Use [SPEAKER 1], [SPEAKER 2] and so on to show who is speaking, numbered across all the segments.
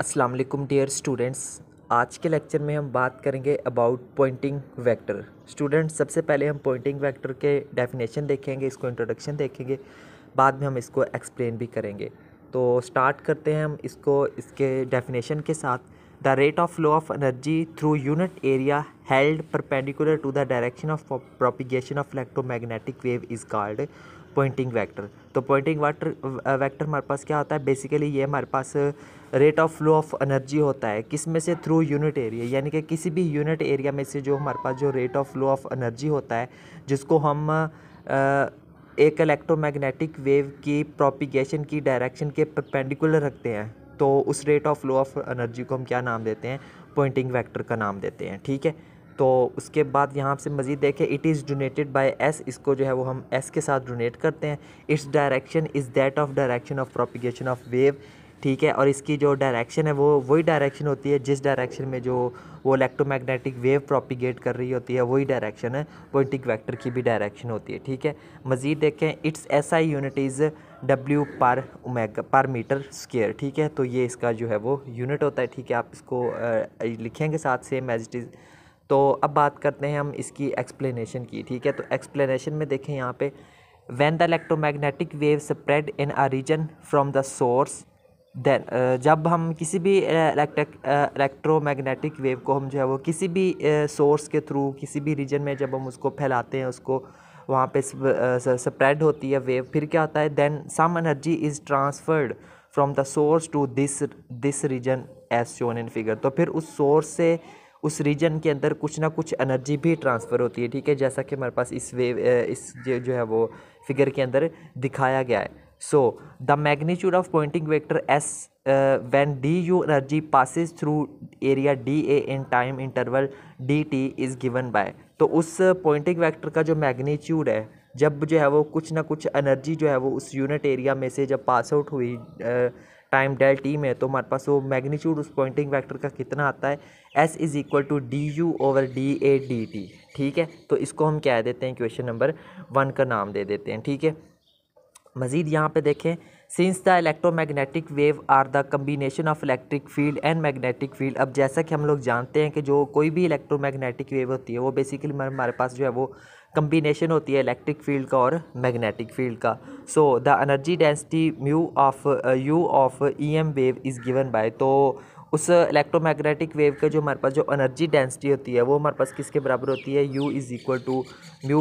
[SPEAKER 1] अस्सलाम वालेकुम dear students आज के लेक्चर में हम बात करेंगे अबाउट पॉइंटिंग वेक्टर स्टूडेंट्स सबसे पहले हम पॉइंटिंग वेक्टर के डेफिनेशन देखेंगे इसको इंट्रोडक्शन देखेंगे बाद में हम इसको एक्सप्लेन भी करेंगे तो स्टार्ट करते हैं हम इसको इसके डेफिनेशन के साथ the rate of flow of energy through unit area held perpendicular to the direction of propagation of electromagnetic wave is called Poynting vector तो पॉइंटिंग वाटर वैक्टर हमारे पास क्या होता है बेसिकली ये हमारे पास rate of flow of energy होता है किस में से थ्रू यूनिट एरिया यानी कि किसी भी यूनिट एरिया में से जो हमारे पास जो rate of flow of energy होता है जिसको हम आ, एक इलेक्ट्रोमैग्नेटिक वेव की प्रोपिगेशन की डायरेक्शन के परपेंडिकुलर रखते हैं तो उस rate of flow of energy को हम क्या नाम देते हैं पॉइंटिंग वैक्टर का नाम देते हैं ठीक है तो उसके बाद यहाँ से मज़ीद देखें it is donated by S इसको जो है वो हम एस के साथ डोनेट करते हैं its direction is that of direction of propagation of wave ठीक है और इसकी जो डायरेक्शन है वो वही डायरेक्शन होती है जिस डायरेक्शन में जो वो इलेक्ट्रोमैग्नेटिक वेव प्रोपिगेट कर रही होती है वही डायरेक्शन है पॉइंटिक वेक्टर की भी डायरेक्शन होती है ठीक है मज़ीद देखें its S I unit is W per omega per metre square ठीक है तो ये इसका जो है वो यूनिट होता है ठीक है आप इसको आ, लिखेंगे साथ सेम एज इट इज़ तो अब बात करते हैं हम इसकी एक्सप्लेनेशन की ठीक है तो एक्सप्लेनेशन में देखें यहाँ पे when the electromagnetic wave spread in a region from the source then जब हम किसी भी इलेक्ट्रो इलेक्ट्रोमैग्नेटिक वेव को हम जो है वो किसी भी सोर्स के थ्रू किसी भी रीजन में जब हम उसको फैलाते हैं उसको वहाँ पे स्प्रेड होती है वेव फिर क्या होता है then some energy is transferred from the source to this this region as shown in figure तो फिर उस सोर्स से उस रीजन के अंदर कुछ ना कुछ एनर्जी भी ट्रांसफ़र होती है ठीक है जैसा कि हमारे पास इस वेव इस जो है वो फिगर के अंदर दिखाया गया है so the magnitude of Poynting vector S D U energy passes through area D A in time interval D T is given by तो उस पॉइंटिंग वेक्टर का जो मैग्नीट्यूड है जब जो है वो कुछ ना कुछ एनर्जी जो है वो उस यूनिट एरिया में से जब पास आउट हुई टाइम डेल टी में तो हमारे पास वो मैग्नीट्यूड उस पॉइंटिंग वेक्टर का कितना आता है S is equal to D U over D A D T ठीक है तो इसको हम कह देते हैं क्वेश्चन नंबर वन का नाम दे देते हैं ठीक है मज़ीद यहाँ पे देखें since the electromagnetic wave are the combination of electric field and magnetic field अब जैसा कि हम लोग जानते हैं कि जो कोई भी इलेक्ट्रोमैग्नेटिक वेव होती है वो बेसिकली हमारे पास जो है वो कम्बिनेशन होती है इलेक्ट्रिक फील्ड का और मैग्नेटिक फील्ड का so the energy density mu of U of E M wave is given by तो उस इलेक्ट्रोमैग्नेटिक वेव का जो हमारे पास जो एनर्जी डेंसिटी होती है वो हमारे पास किसके बराबर होती है U is equal to mu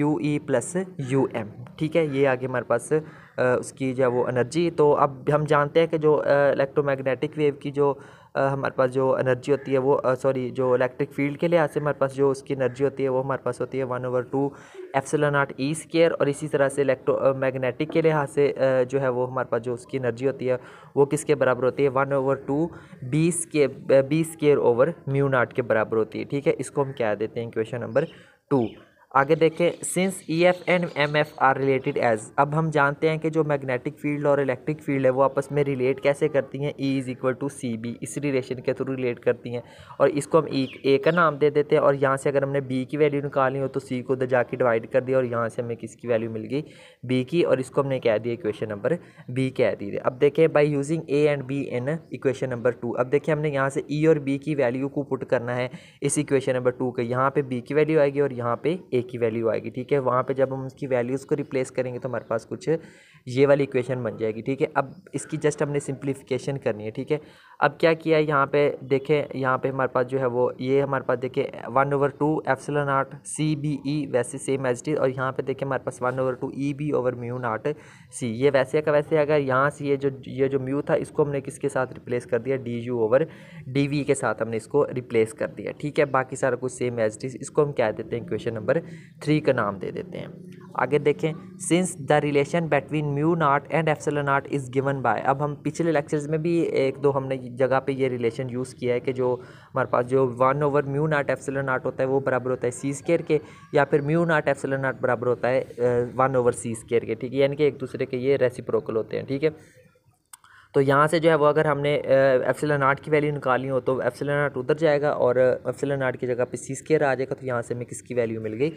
[SPEAKER 1] U E plus U M ठीक है ये आगे हमारे पास uh, उसकी जो वो एनर्जी तो अब हम जानते हैं कि जो इलेक्ट्रोमैग्नेटिक uh, वेव की जो हमारे पास जो एनर्जी होती है वो सॉरी जो इलेक्ट्रिक फील्ड के लिहाज से हमारे पास जो उसकी एनर्जी होती है वो हमारे पास होती है वन ओवर टू एप्सिलॉन आठ ई स्केयर और इसी तरह से इलेक्ट्रो मैग्नेटिक के लिहाज से जो है वो हमारे पास जो उसकी एनर्जी होती है वो किसके बराबर होती है वन ओवर टू बी स्के B square over mu naught के बराबर होती है ठीक है इसको हम क्या देते हैं क्वेश्चन नंबर टू आगे देखें since E F and M F are related as अब हम जानते हैं कि जो मैग्नेटिक फील्ड और इलेक्ट्रिक फील्ड है वो आपस में रिलेट कैसे करती हैं E is equal to C B इस रिलेशन के थ्रू रिलेट करती हैं और इसको हम ई e, ए का नाम दे देते हैं और यहाँ से अगर हमने बी की वैल्यू निकाली हो तो सी को उधर जाके डिवाइड कर दिया और यहाँ से हमें किसकी वैल्यू मिल गई बी की और इसको हमने कह दिया इक्वेशन नंबर बी कह दी अब देखें by using A and B in equation number two अब देखिए हमने यहाँ से ई e और बी की वैल्यू को पुट करना है इस इक्वेशन नंबर टू के यहाँ पर बी की वैल्यू आएगी और यहाँ पर ए की वैल्यू आएगी ठीक है वहाँ पे जब हम उसकी वैल्यूज़ को रिप्लेस करेंगे तो हमारे पास कुछ ये वाली इक्वेशन बन जाएगी ठीक है अब इसकी जस्ट हमने सिंप्लीफिकेशन करनी है ठीक है अब क्या किया है यहाँ पे देखें यहाँ पे हमारे पास जो है वो ये हमारे पास देखें one over two epsilon art C B E वैसे सेम एच डी और यहाँ पे देखें हमारे पास one over two E B over mu naught C ये वैसे का वैसे अगर यहाँ से ये जो ये जो म्यू था इसको हमने किसके साथ रिप्लेस कर दिया D U over D V के साथ हमने इसको रिप्लेस कर दिया ठीक है बाकी सारा कुछ सेम एच डी इसको हम क्या देते हैं क्वेश्चन नंबर थ्री का नाम दे देते हैं आगे देखें since the relation between mu naught and epsilon naught is given by अब हम पिछले लेक्चर्स में भी एक दो हमने जगह पे ये रिलेशन यूज़ किया है कि जो हमारे पास जो one over mu naught epsilon naught होता है वो बराबर होता है सी स्केयर के या फिर म्यू नाट एफसेल नाट बराबर होता है वन ओवर सी स्केयर के ठीक है यानी कि एक दूसरे के ये रेसिप्रोकल होते हैं ठीक है तो यहाँ से जो है वो अगर हमने एफ्सिलन आठ की वैल्यू निकाली हो तो एफ्सिलन आठ उधर जाएगा और एफ्सिलन आठ की जगह पे सी स्केयर आ जाएगा तो यहाँ से हमें किसकी वैल्यू मिल गई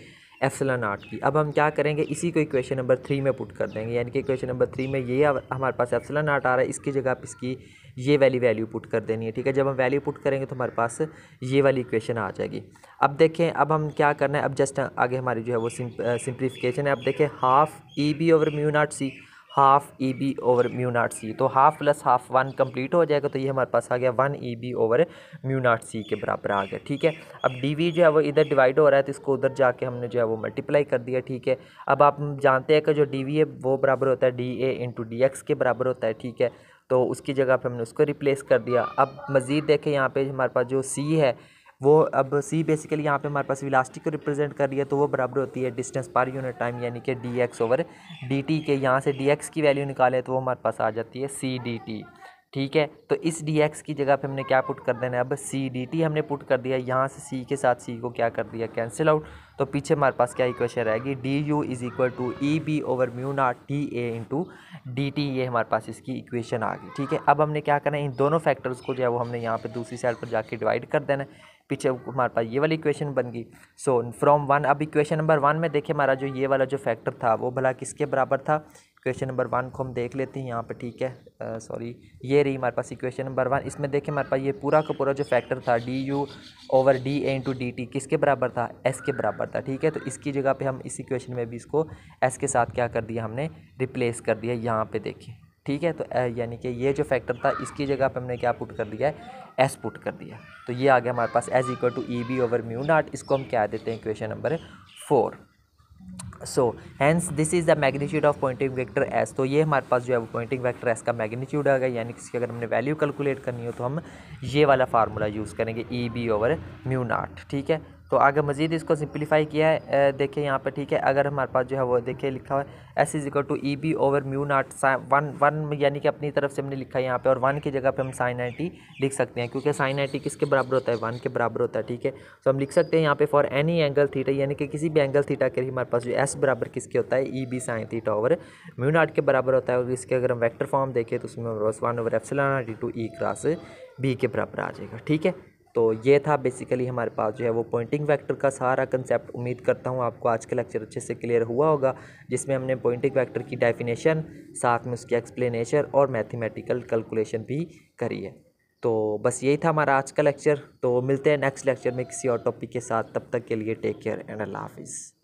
[SPEAKER 1] एफ्सिलन आठ की अब हम क्या करेंगे इसी को इक्वेशन नंबर थ्री में पुट कर देंगे यानी कि इक्वेशन नंबर थ्री में ये हमारे पास एफ्सिलन आठ आ रहा है इसकी जगह पर इसकी ये वाली वैल्यू पुट कर देनी है ठीक है जब हम वैल्यू पुट करेंगे तो हमारे पास ये वाली इक्वेशन आ जाएगी अब देखें अब हम क्या करना है अब जस्ट आगे हमारी जो है वो सिंप्लीफिकेशन है अब देखें half E B over mu naught C half E B over mu naught C तो half plus half one complete हो जाएगा तो ये हमारे पास आ गया one E B over mu naught C के बराबर आ गया ठीक है अब डी वी जो है वो इधर डिवाइड हो रहा है तो इसको उधर जाके हमने जो है वो मल्टीप्लाई कर दिया ठीक है अब आप जानते हैं कि जो डी वी है वो बराबर होता है D A into D X के बराबर होता है ठीक है तो उसकी जगह पर हमने उसको रिप्लेस कर दिया अब मज़ीद देखें यहाँ पर हमारे पास जो सी है वो अब सी बेसिकली यहाँ पे हमारे पास इलास्टिक को रिप्रेजेंट कर रही है तो वो बराबर होती है डिस्टेंस पर यूनिट टाइम यानी कि D X over D T के यहाँ से डी एक्स की वैल्यू निकाले तो वो हमारे पास आ जाती है सी डी टी ठीक है तो इस डी एक्स की जगह पे हमने क्या पुट कर देना है अब सी डी टी हमने पुट कर दिया यहाँ से सी के साथ सी को क्या कर दिया कैंसिल आउट तो पीछे हमारे पास क्या इक्वेशन रहेगी D U is equal to E B over mu naught T A into D T ये हमारे पास इसकी इक्वेशन आ गई ठीक है अब हमने क्या करना है इन दोनों फैक्टर्स को जो है वो हमने यहाँ पर दूसरी साइड पर जाके डिवाइड कर देना है पीछे हमारे पास ये वाली इक्वेशन बन गई सो फ्रॉम वन अब इक्वेशन नंबर वन में देखिए हमारा जो ये वाला जो फैक्टर था वो भला किसके बराबर था इक्वेशन नंबर वन को हम देख लेते हैं यहाँ पर ठीक है सॉरी ये रही हमारे पास इक्वेशन नंबर वन इसमें देखें हमारे पास ये पूरा का पूरा जो फैक्टर था D U over D A into D T किसके बराबर था एस के बराबर था ठीक है तो इसकी जगह पे हम इस इक्वेशन में भी इसको एस के साथ क्या कर दिया हमने रिप्लेस कर दिया यहाँ पर देखें ठीक है तो यानी कि ये जो फैक्टर था इसकी जगह पर हमने क्या पुट कर दिया है एस पुट कर दिया तो ये आ गया हमारे पास as equal to E B over mu naught इसको हम क्या देते हैं equation number four so hence this is the magnitude of Poynting vector S तो ये हमारे पास जो है वो पॉइंटिंग वेक्टर एस का मैग्नीट्यूड आ गया यानी कि अगर हमने वैल्यू कैलकुलेट करनी हो तो हम ये वाला फार्मूला यूज़ करेंगे E B over mu naught ठीक है तो आगे मज़ीद इसको सिंप्लीफाई किया है देखिए यहाँ पर ठीक है अगर हमारे पास जो है वो देखिए लिखा हुआ है S is equal to E B over mu naught sine one one यानी कि अपनी तरफ से हमने लिखा है यहाँ पे और वन की जगह पे हम साइन आई टी लिख सकते हैं क्योंकि साइन आई टी किसके बराबर होता है वन के बराबर होता है ठीक है तो हम लिख सकते हैं यहाँ पे फॉर एनी एंगल थीटा यानी कि किसी भी एंगल थीटा के हमारे पास जो एस बराबर किसके होता है E B sine theta over mu naught के बराबर होता है और इसके अगर हम वैक्टर फॉर्म देखें तो उसमें one over F C two E cross B के बराबर आ जाएगा ठीक है तो ये था बेसिकली हमारे पास जो है वो पॉइंटिंग वेक्टर का सारा कंसेप्ट उम्मीद करता हूँ आपको आज का लेक्चर अच्छे से क्लियर हुआ होगा जिसमें हमने पॉइंटिंग वेक्टर की डेफिनेशन साथ में उसकी एक्सप्लेनेशन और मैथमेटिकल कैलकुलेशन भी करी है तो बस यही था हमारा आज का लेक्चर तो मिलते हैं नेक्स्ट लेक्चर में किसी और टॉपिक के साथ तब तक के लिए टेक केयर एंड अल्लाह हाफिज़